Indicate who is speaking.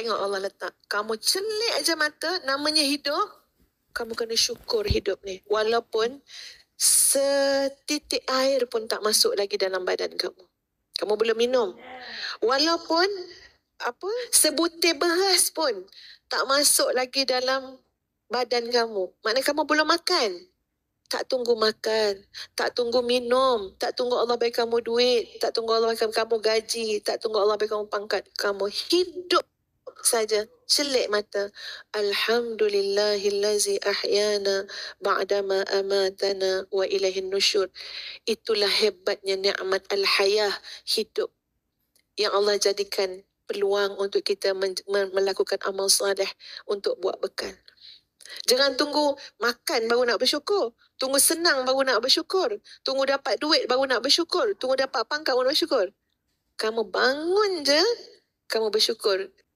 Speaker 1: tengok Allah letak. Kamu celik aja mata, namanya hidup. Kamu kena syukur hidup ni. Walaupun setitik air pun tak masuk lagi dalam badan kamu. Kamu belum minum. Walaupun apa sebutir beras pun tak masuk lagi dalam badan kamu. Maknanya kamu belum makan. Tak tunggu makan. Tak tunggu minum. Tak tunggu Allah bagi kamu duit. Tak tunggu Allah bagi kamu gaji. Tak tunggu Allah bagi kamu pangkat. Kamu hidup saja celik mata alhamdulillahillazi ahyana ba'dama amatana wa ilaihin nusyur itulah hebatnya nikmat alhayah hidup yang Allah jadikan peluang untuk kita melakukan amal soleh untuk buat bekal Jangan tunggu makan baru nak bersyukur. Tunggu senang baru nak bersyukur. Tunggu dapat duit baru nak bersyukur. Tunggu dapat pangkat baru nak bersyukur. Kamu bangun je, kamu bersyukur.